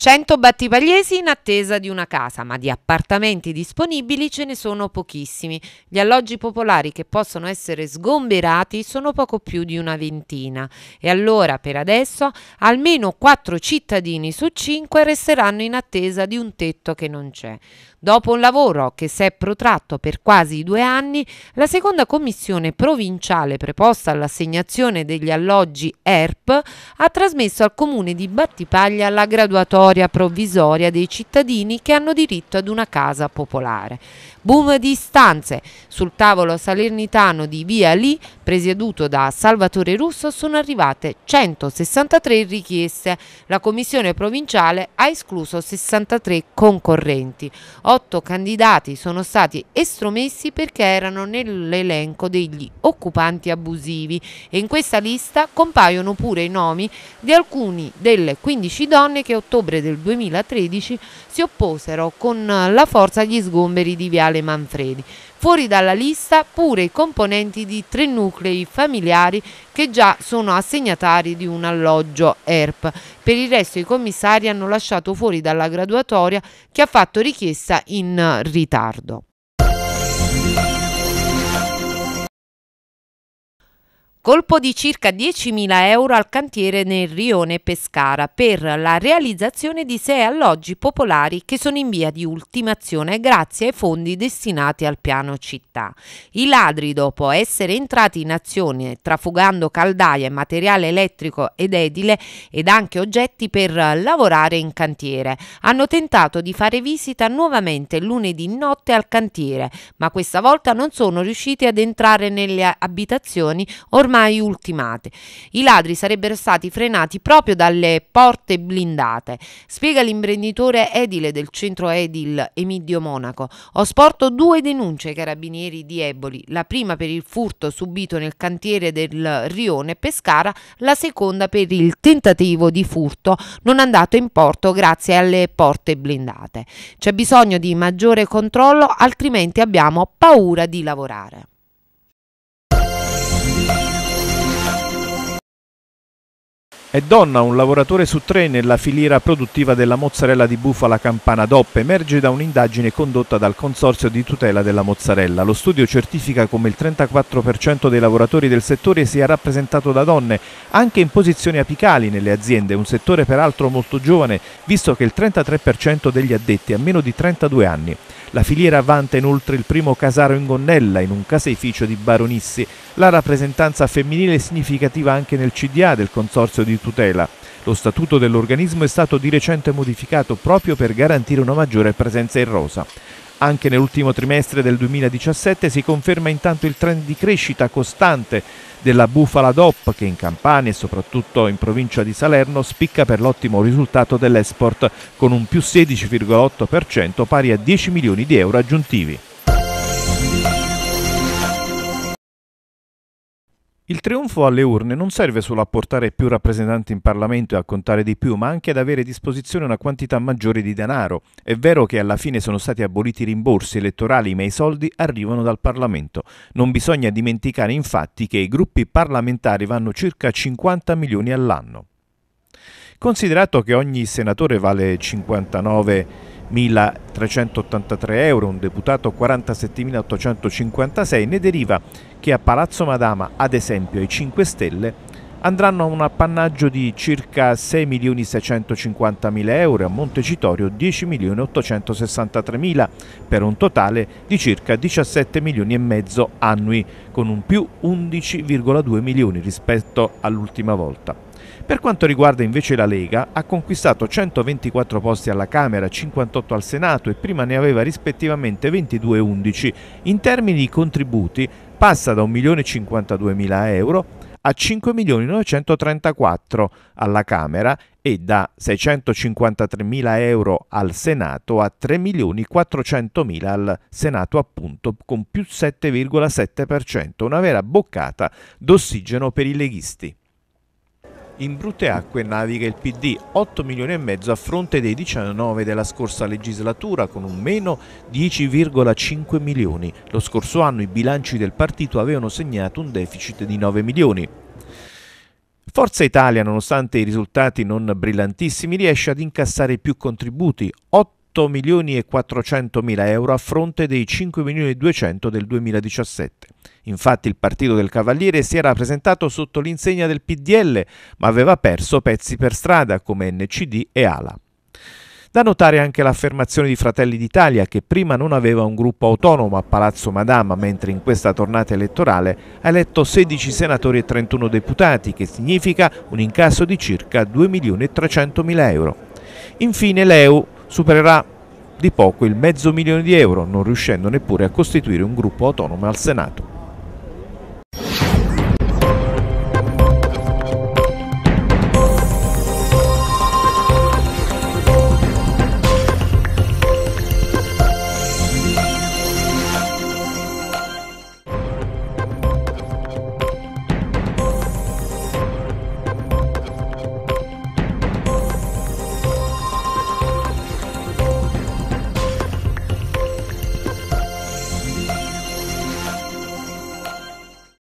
100 battipagliesi in attesa di una casa, ma di appartamenti disponibili ce ne sono pochissimi. Gli alloggi popolari che possono essere sgomberati sono poco più di una ventina e allora per adesso almeno 4 cittadini su 5 resteranno in attesa di un tetto che non c'è. Dopo un lavoro che si è protratto per quasi due anni, la seconda commissione provinciale preposta all'assegnazione degli alloggi ERP ha trasmesso al comune di Battipaglia la graduatoria moratoria provvisoria dei cittadini che hanno diritto ad una casa popolare. Boom di istanze. Sul tavolo salernitano di Via Lì, presieduto da Salvatore Russo, sono arrivate 163 richieste. La commissione provinciale ha escluso 63 concorrenti. Otto candidati sono stati estromessi perché erano nell'elenco degli occupanti abusivi e in questa lista compaiono pure i nomi di alcune delle 15 donne che a ottobre ottobre del 2013 si opposero con la forza agli sgomberi di Viale Manfredi. Fuori dalla lista pure i componenti di tre nuclei familiari che già sono assegnatari di un alloggio ERP. Per il resto i commissari hanno lasciato fuori dalla graduatoria che ha fatto richiesta in ritardo. Colpo di circa 10.000 euro al cantiere nel Rione Pescara per la realizzazione di sei alloggi popolari che sono in via di ultimazione grazie ai fondi destinati al piano città. I ladri, dopo essere entrati in azione trafugando caldaie, materiale elettrico ed edile ed anche oggetti per lavorare in cantiere, hanno tentato di fare visita nuovamente lunedì notte al cantiere, ma questa volta non sono riusciti ad entrare nelle abitazioni ormai mai ultimate. I ladri sarebbero stati frenati proprio dalle porte blindate, spiega l'imprenditore edile del centro edil Emidio Monaco. Ho sporto due denunce ai carabinieri di Eboli, la prima per il furto subito nel cantiere del Rione Pescara, la seconda per il tentativo di furto non andato in porto grazie alle porte blindate. C'è bisogno di maggiore controllo, altrimenti abbiamo paura di lavorare. È donna un lavoratore su tre nella filiera produttiva della mozzarella di bufala Campana DOP, emerge da un'indagine condotta dal Consorzio di tutela della mozzarella. Lo studio certifica come il 34% dei lavoratori del settore sia rappresentato da donne, anche in posizioni apicali nelle aziende, un settore peraltro molto giovane, visto che il 33% degli addetti ha meno di 32 anni. La filiera vanta inoltre il primo casaro in gonnella in un caseificio di Baronissi. La rappresentanza femminile è significativa anche nel CDA del Consorzio di tutela. Lo statuto dell'organismo è stato di recente modificato proprio per garantire una maggiore presenza in rosa. Anche nell'ultimo trimestre del 2017 si conferma intanto il trend di crescita costante della bufala DOP che in Campania e soprattutto in provincia di Salerno spicca per l'ottimo risultato dell'export con un più 16,8% pari a 10 milioni di euro aggiuntivi. Il trionfo alle urne non serve solo a portare più rappresentanti in Parlamento e a contare di più, ma anche ad avere a disposizione una quantità maggiore di denaro. È vero che alla fine sono stati aboliti i rimborsi elettorali, ma i soldi arrivano dal Parlamento. Non bisogna dimenticare infatti che i gruppi parlamentari vanno circa 50 milioni all'anno. Considerato che ogni senatore vale 59 milioni, 1.383 euro, un deputato 47.856, ne deriva che a Palazzo Madama, ad esempio, ai 5 Stelle andranno a un appannaggio di circa 6.650.000 euro e a Montecitorio 10.863.000 per un totale di circa 17 milioni e mezzo annui con un più 11,2 milioni rispetto all'ultima volta. Per quanto riguarda invece la Lega, ha conquistato 124 posti alla Camera, 58 al Senato e prima ne aveva rispettivamente 22 e 11. In termini di contributi passa da 1.052.000 euro a 5.934 alla Camera e da 653.000 euro al Senato a 3.400.000 al Senato appunto con più 7,7%, una vera boccata d'ossigeno per i leghisti. In brutte acque naviga il PD, 8 milioni e mezzo a fronte dei 19 della scorsa legislatura con un meno 10,5 milioni. Lo scorso anno i bilanci del partito avevano segnato un deficit di 9 milioni. Forza Italia, nonostante i risultati non brillantissimi, riesce ad incassare più contributi, 8 8 milioni e 400 mila euro a fronte dei 5 milioni e 200 del 2017. Infatti il partito del Cavaliere si era presentato sotto l'insegna del PDL, ma aveva perso pezzi per strada come NCD e ALA. Da notare anche l'affermazione di Fratelli d'Italia che prima non aveva un gruppo autonomo a Palazzo Madama, mentre in questa tornata elettorale ha eletto 16 senatori e 31 deputati, che significa un incasso di circa 2 milioni e 300 mila euro. Infine l'EU, supererà di poco il mezzo milione di euro, non riuscendo neppure a costituire un gruppo autonomo al Senato.